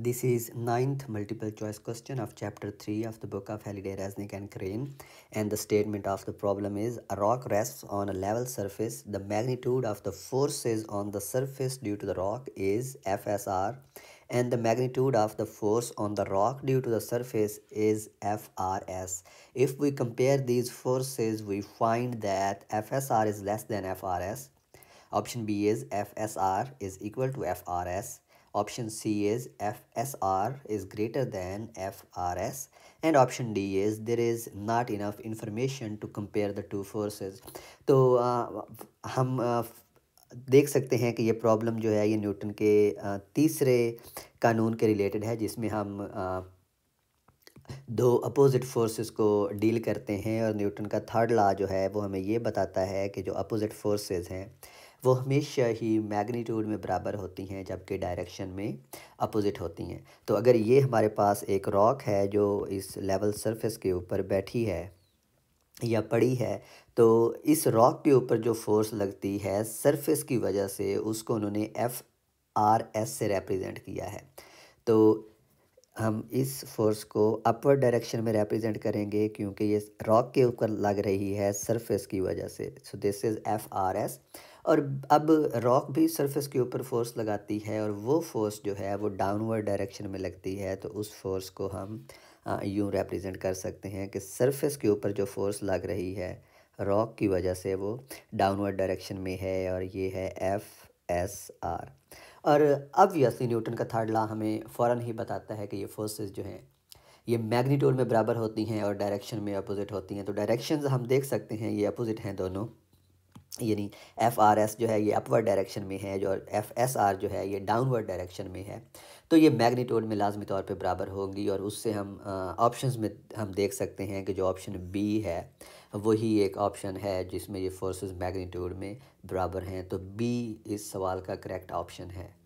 This is ninth multiple choice question of chapter 3 of the book of Halliday, Resnick and Crane. And the statement of the problem is a rock rests on a level surface. The magnitude of the forces on the surface due to the rock is FSR and the magnitude of the force on the rock due to the surface is FRS. If we compare these forces, we find that FSR is less than FRS. Option B is FSR is equal to FRS. Option C is FSR is greater than FRS and option D is there is not enough information to compare the two forces. तो आ, हम आ, देख सकते हैं कि ये problem जो है ये न्यूटन के तीसरे कानून के रिलेटेड है जिसमें हम दो अपोजिट फोर्सेस को डील करते हैं और न्यूटन का थर्ड लॉ जो है वो हमें ये बताता है कि जो अपोजिट फोर्सेस हैं वो हमेशा ही मैग्नीट्यूड में बराबर होती हैं जबकि डायरेक्शन में अपोज़िट होती हैं तो अगर ये हमारे पास एक रॉक है जो इस लेवल सरफेस के ऊपर बैठी है या पड़ी है तो इस रॉक के ऊपर जो फोर्स लगती है सरफेस की वजह से उसको उन्होंने एफ आर एस से रिप्रेजेंट किया है तो हम इस फोर्स को अपवर्ड डायरेक्शन में रिप्रेजेंट करेंगे क्योंकि ये रॉक के ऊपर लग रही है सरफेस की वजह से so this is F R S और अब रॉक भी सरफेस के ऊपर फोर्स लगाती है और वो फोर्स जो है वो डाउनवर्ड डायरेक्शन में लगती है तो उस फोर्स को हम यूँ रिप्रेजेंट कर सकते हैं कि सरफेस के ऊपर जो फोर्स लग रही है रॉक की वजह से वो डाउनवर्ड डायरेक्शन में है और ये है एफ एस आर और ऑब्वियसली न्यूटन का थर्ड लॉ हमें फ़ौर ही बताता है कि ये फोर्सेस जो हैं ये मैग्नीट्यूड में बराबर होती हैं और डायरेक्शन में अपोजिट होती हैं तो डायरेक्शंस हम देख सकते हैं ये अपोजिट हैं दोनों यानी एफ आर एस जो है ये अपवर्ड डायरेक्शन में है जो एफ एस आर जो है ये डाउनवर्ड डायरेक्शन में है तो ये मैग्नीट्यूड में लाजमी तौर पर बराबर होगी और उससे हम ऑप्शन में हम देख सकते हैं कि जो ऑप्शन बी है वही एक ऑप्शन है जिसमें ये फोर्सेस मैग्नीट्यूड में बराबर हैं तो बी इस सवाल का करेक्ट ऑप्शन है